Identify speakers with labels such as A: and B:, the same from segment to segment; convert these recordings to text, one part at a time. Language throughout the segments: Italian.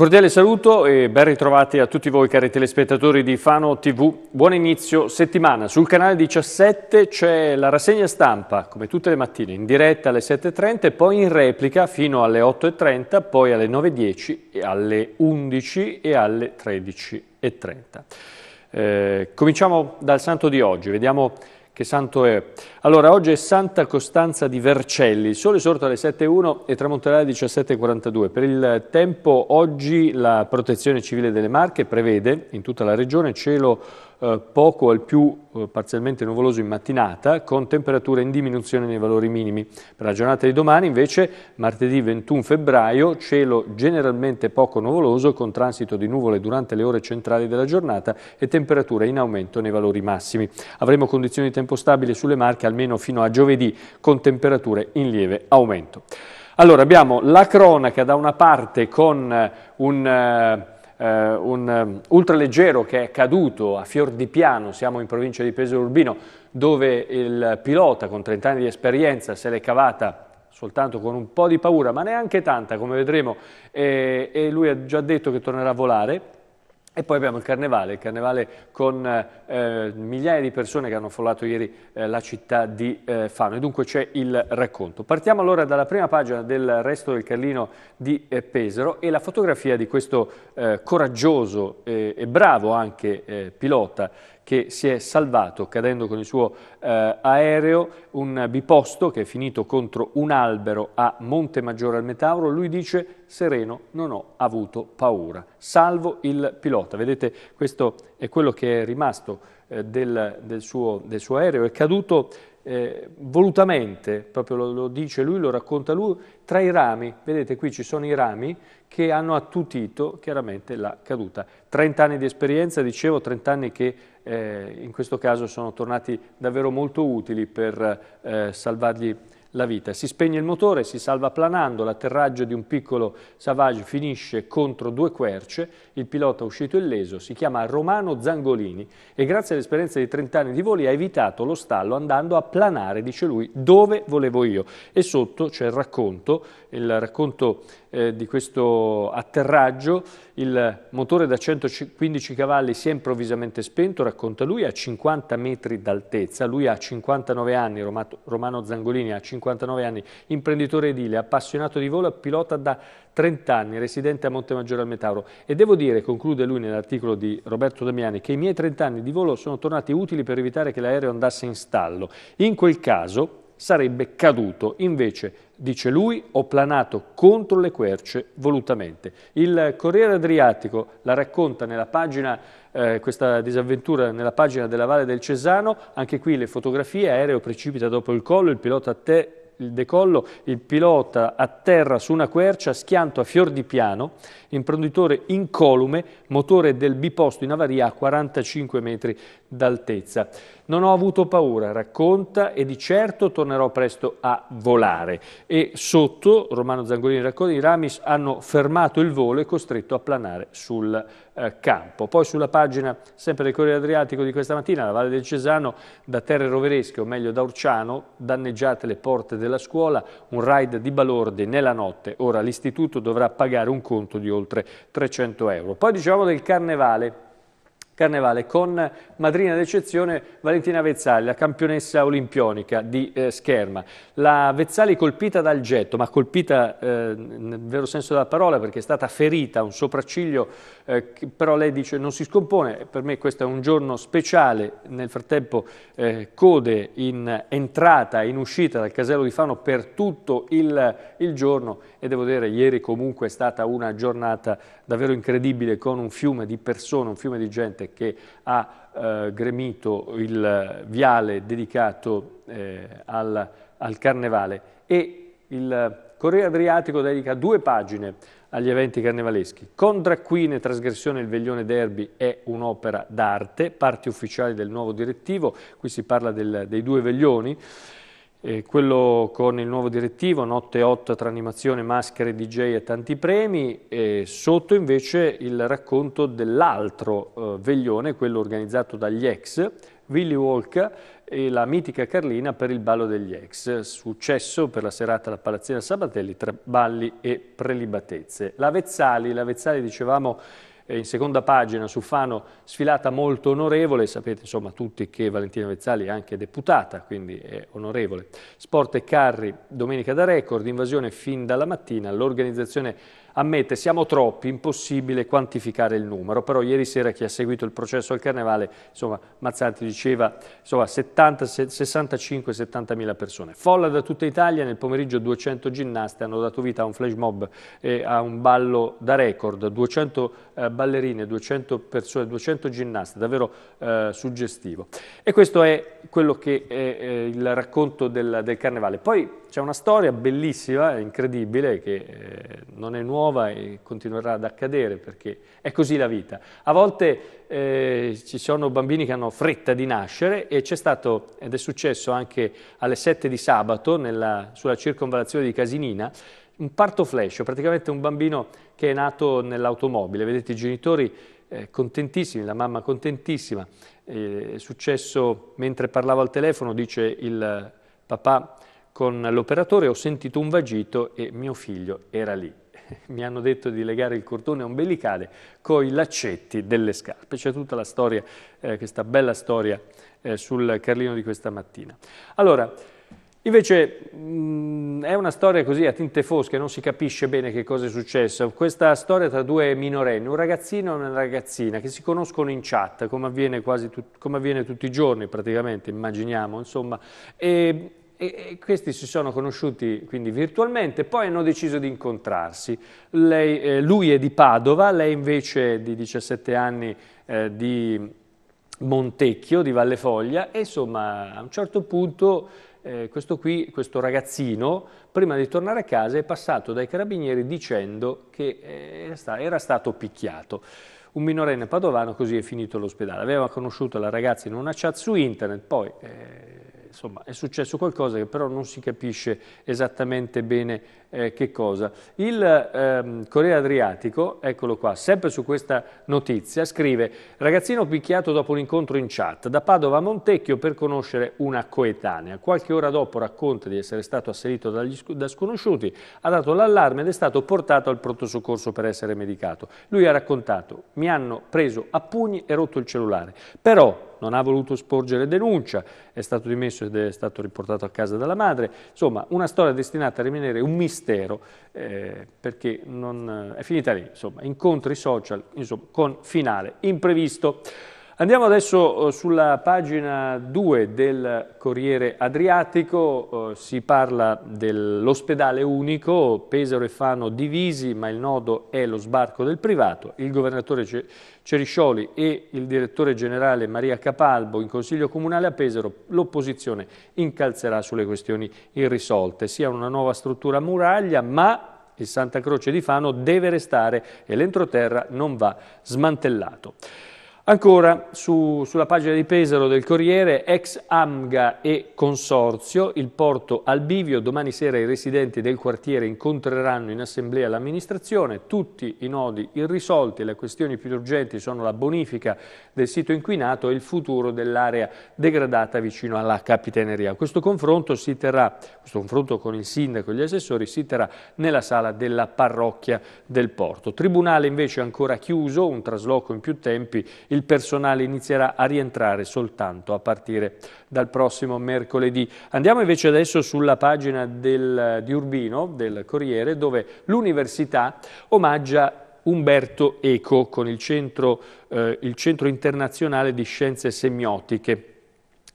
A: cordiale saluto e ben ritrovati a tutti voi cari telespettatori di Fano TV. Buon inizio settimana. Sul canale 17 c'è la rassegna stampa, come tutte le mattine, in diretta alle 7.30 poi in replica fino alle 8.30, poi alle 9.10, alle 11.00 e alle 13.30. Eh, cominciamo dal santo di oggi, vediamo che santo è? Allora, oggi è Santa Costanza di Vercelli, il sole sorto alle 7.01 e tramonterà alle 17.42. Per il tempo oggi la protezione civile delle Marche prevede in tutta la regione cielo eh, poco al più eh, parzialmente nuvoloso in mattinata, con temperature in diminuzione nei valori minimi. Per la giornata di domani, invece, martedì 21 febbraio, cielo generalmente poco nuvoloso, con transito di nuvole durante le ore centrali della giornata e temperature in aumento nei valori massimi. Avremo condizioni di tempo stabili sulle Marche almeno fino a giovedì, con temperature in lieve aumento. Allora, abbiamo la cronaca da una parte con eh, un... Eh, eh, un eh, ultraleggero che è caduto a fior di piano, siamo in provincia di Pesaro Urbino, dove il pilota con 30 anni di esperienza se l'è cavata soltanto con un po' di paura, ma neanche tanta come vedremo, e, e lui ha già detto che tornerà a volare, e poi abbiamo il carnevale, il carnevale con eh, migliaia di persone che hanno affollato ieri eh, la città di eh, Fano e dunque c'è il racconto. Partiamo allora dalla prima pagina del resto del Carlino di eh, Pesaro e la fotografia di questo eh, coraggioso eh, e bravo anche pilota che si è salvato cadendo con il suo eh, aereo, un biposto che è finito contro un albero a Monte Maggiore al Metauro. Lui dice sereno non ho avuto paura, salvo il pilota. Vedete questo è quello che è rimasto eh, del, del, suo, del, suo, aereo, è caduto eh, volutamente, proprio lo, lo dice lui, lo racconta lui, tra i rami. Vedete qui ci sono i rami che hanno attutito chiaramente la caduta. 30 anni di esperienza, dicevo, 30 anni che eh, in questo caso sono tornati davvero molto utili per eh, salvargli la vita. Si spegne il motore, si salva planando, l'atterraggio di un piccolo Savage finisce contro due querce, il pilota uscito illeso si chiama Romano Zangolini e grazie all'esperienza di 30 anni di voli ha evitato lo stallo andando a planare, dice lui, dove volevo io. E sotto c'è il racconto, il racconto eh, di questo atterraggio, il motore da 115 cavalli si è improvvisamente spento, racconta lui, a 50 metri d'altezza, lui ha 59 anni, Romano Zangolini ha 50 59 anni, imprenditore edile, appassionato di volo, pilota da 30 anni, residente a Monte Maggiore al Metauro. E devo dire, conclude lui nell'articolo di Roberto Damiani, che i miei 30 anni di volo sono tornati utili per evitare che l'aereo andasse in stallo. In quel caso sarebbe caduto, invece, dice lui, ho planato contro le querce volutamente. Il Corriere Adriatico la racconta nella pagina, eh, questa disavventura nella pagina della Valle del Cesano, anche qui le fotografie, aereo precipita dopo il collo, il pilota a te il decollo, il pilota atterra su una quercia, schianto a fior di piano, imprenditore incolume, motore del biposto in avaria a 45 metri d'altezza. Non ho avuto paura, racconta, e di certo tornerò presto a volare. E sotto, Romano Zangolini racconta, i Ramis hanno fermato il volo e costretto a planare sul eh, campo. Poi sulla pagina, sempre del Corriere Adriatico di questa mattina, la Valle del Cesano, da terre roveresche, o meglio da Urciano, danneggiate le porte della scuola, un raid di balordi nella notte. Ora l'istituto dovrà pagare un conto di oltre 300 euro. Poi dicevamo del carnevale Carnevale con madrina d'eccezione Valentina Vezzali, la campionessa olimpionica di eh, scherma. La Vezzali colpita dal getto, ma colpita eh, nel vero senso della parola perché è stata ferita, un sopracciglio, eh, che però lei dice non si scompone, per me questo è un giorno speciale, nel frattempo eh, code in entrata, in uscita dal casello di Fano per tutto il, il giorno e devo dire ieri comunque è stata una giornata davvero incredibile con un fiume di persone, un fiume di gente che ha eh, gremito il viale dedicato eh, al, al carnevale e il Corriere Adriatico dedica due pagine agli eventi carnevaleschi. Con drag queen e trasgressione il veglione derby è un'opera d'arte, parti ufficiali del nuovo direttivo, qui si parla del, dei due veglioni, eh, quello con il nuovo direttivo, notte 8 tra animazione, maschere, DJ e tanti premi, e sotto invece il racconto dell'altro eh, veglione, quello organizzato dagli ex, Willy Walk e la mitica Carlina per il ballo degli ex, successo per la serata alla Palazzina Sabatelli tra balli e prelibatezze. La Vezzali, la Vezzali dicevamo eh, in seconda pagina su Fano sfilata molto onorevole, sapete insomma tutti che Valentina Vezzali è anche deputata, quindi è onorevole. Sport e carri, domenica da record, invasione fin dalla mattina, l'organizzazione Ammette, siamo troppi, impossibile quantificare il numero, però ieri sera chi ha seguito il processo al Carnevale, insomma, Mazzanti diceva 65-70 mila persone. Folla da tutta Italia, nel pomeriggio 200 ginnaste hanno dato vita a un flash mob e a un ballo da record, 200 eh, ballerine, 200 persone, 200 ginnaste, davvero eh, suggestivo. E questo è quello che è eh, il racconto del, del Carnevale. Poi c'è una storia bellissima, incredibile, che eh, non è nuova e continuerà ad accadere perché è così la vita. A volte eh, ci sono bambini che hanno fretta di nascere e c'è stato, ed è successo anche alle 7 di sabato nella, sulla circonvalazione di Casinina, un parto flash, praticamente un bambino che è nato nell'automobile. Vedete i genitori eh, contentissimi, la mamma contentissima. Eh, è successo mentre parlavo al telefono, dice il papà con l'operatore, ho sentito un vagito e mio figlio era lì. Mi hanno detto di legare il cordone ombelicale coi laccetti delle scarpe. C'è tutta la storia, eh, questa bella storia eh, sul Carlino di questa mattina. Allora, Invece mh, mm, è una storia così a tinte fosche, non si capisce bene che cosa è successo. Questa storia tra due minorenni, un ragazzino e una ragazzina che si conoscono in chat, come avviene, quasi come avviene tutti i giorni praticamente, immaginiamo, insomma, e e questi si sono conosciuti quindi virtualmente, poi hanno deciso di incontrarsi. Lei, eh, lui è di Padova, lei invece di 17 anni eh, di Montecchio, di Valle Foglia, e insomma a un certo punto eh, questo qui, questo ragazzino, prima di tornare a casa è passato dai carabinieri dicendo che eh, era stato picchiato un minorenne padovano così è finito l'ospedale. Aveva conosciuto la ragazza in una chat su internet, poi eh, insomma, è successo qualcosa che però non si capisce esattamente bene eh, che cosa. Il ehm, Corriere Adriatico, eccolo qua, sempre su questa notizia, scrive «Ragazzino picchiato dopo un incontro in chat, da Padova a Montecchio per conoscere una coetanea. Qualche ora dopo racconta di essere stato asserito dagli, da sconosciuti, ha dato l'allarme ed è stato portato al pronto soccorso per essere medicato. Lui ha raccontato «Mi hanno preso a pugni e rotto il cellulare, però non ha voluto sporgere denuncia, è stato dimesso ed è stato riportato a casa dalla madre. Insomma, una storia destinata a rimanere un mistero eh, perché non, eh, è finita lì, insomma, incontri social insomma, con finale imprevisto. Andiamo adesso eh, sulla pagina 2 del Corriere Adriatico, eh, si parla dell'ospedale unico, Pesaro e Fano divisi, ma il nodo è lo sbarco del privato. Il governatore Ceriscioli e il direttore generale Maria Capalbo in Consiglio Comunale a Pesaro, l'opposizione incalzerà sulle questioni irrisolte, sia una nuova struttura muraglia, ma il Santa Croce di Fano deve restare e l'entroterra non va smantellato. Ancora su, sulla pagina di Pesaro del Corriere, ex Amga e Consorzio, il porto al bivio, domani sera i residenti del quartiere incontreranno in assemblea l'amministrazione, tutti i nodi irrisolti, le questioni più urgenti sono la bonifica del sito inquinato e il futuro dell'area degradata vicino alla capitaneria. Questo confronto, si terrà, questo confronto con il sindaco e gli assessori si terrà nella sala della parrocchia del porto. Tribunale invece ancora chiuso, un trasloco in più tempi, il il personale inizierà a rientrare soltanto a partire dal prossimo mercoledì. Andiamo invece adesso sulla pagina del, di Urbino, del Corriere, dove l'università omaggia Umberto Eco con il centro, eh, il centro internazionale di scienze semiotiche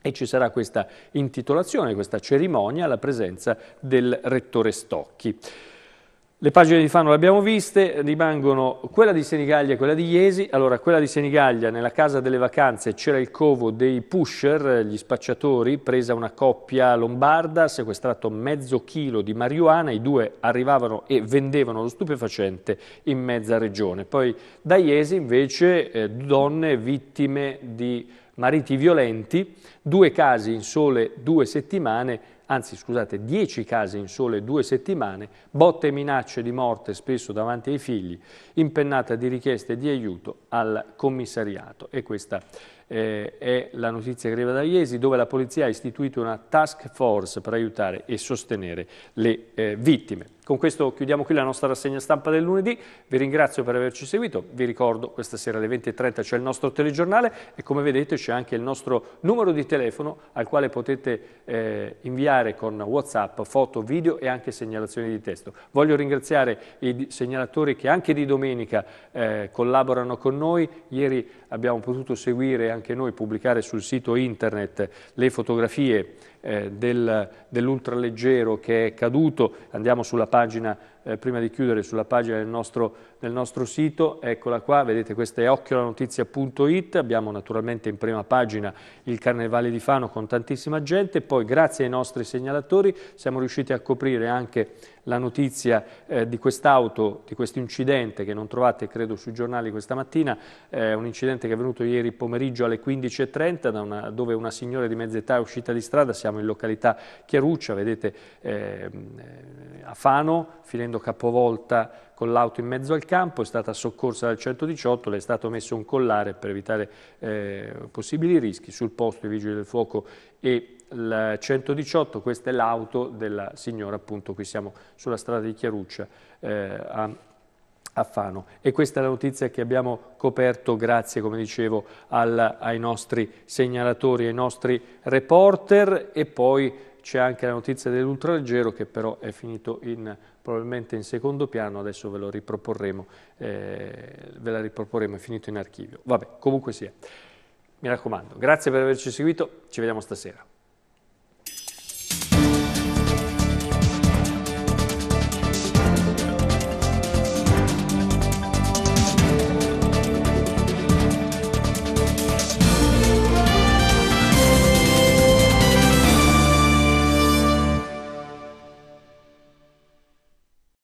A: e ci sarà questa intitolazione, questa cerimonia alla presenza del rettore Stocchi. Le pagine di Fano le abbiamo viste, rimangono quella di Senigallia e quella di Iesi. Allora, quella di Senigallia, nella casa delle vacanze c'era il covo dei pusher, gli spacciatori, presa una coppia lombarda, sequestrato mezzo chilo di marijuana, i due arrivavano e vendevano lo stupefacente in mezza regione. Poi da Iesi invece eh, donne vittime di mariti violenti, due casi in sole due settimane, anzi scusate, 10 casi in sole due settimane, botte e minacce di morte spesso davanti ai figli, impennata di richieste di aiuto al commissariato. E questa eh, è la notizia che arriva da Iesi, dove la polizia ha istituito una task force per aiutare e sostenere le eh, vittime. Con questo chiudiamo qui la nostra rassegna stampa del lunedì, vi ringrazio per averci seguito, vi ricordo questa sera alle 20.30 c'è il nostro telegiornale e come vedete c'è anche il nostro numero di telefono al quale potete eh, inviare con Whatsapp foto, video e anche segnalazioni di testo. Voglio ringraziare i segnalatori che anche di domenica eh, collaborano con noi, ieri abbiamo potuto seguire anche noi pubblicare sul sito internet le fotografie eh, del, dell'ultraleggero che è caduto, andiamo sulla pagina, eh, prima di chiudere, sulla pagina del nostro, del nostro sito, eccola qua, vedete questa è occhiolanotizia.it, abbiamo naturalmente in prima pagina il Carnevale di Fano con tantissima gente, poi grazie ai nostri segnalatori siamo riusciti a coprire anche la notizia eh, di quest'auto, di questo incidente che non trovate credo sui giornali questa mattina, eh, un incidente che è avvenuto ieri pomeriggio alle 15.30 una, dove una signora di mezz'età è uscita di strada, siamo siamo in località Chiaruccia, vedete ehm, eh, a Fano, finendo capovolta con l'auto in mezzo al campo, è stata soccorsa dal 118, le è stato messo un collare per evitare eh, possibili rischi, sul posto i vigili del fuoco e il 118, questa è l'auto della signora appunto, qui siamo sulla strada di Chiaruccia eh, a a Fano. E questa è la notizia che abbiamo coperto grazie, come dicevo, al, ai nostri segnalatori, ai nostri reporter e poi c'è anche la notizia dell'ultraleggero che però è finito in, probabilmente in secondo piano, adesso ve, lo riproporremo, eh, ve la riproporremo, è finito in archivio. Vabbè, comunque sia. Mi raccomando, grazie per averci seguito, ci vediamo stasera.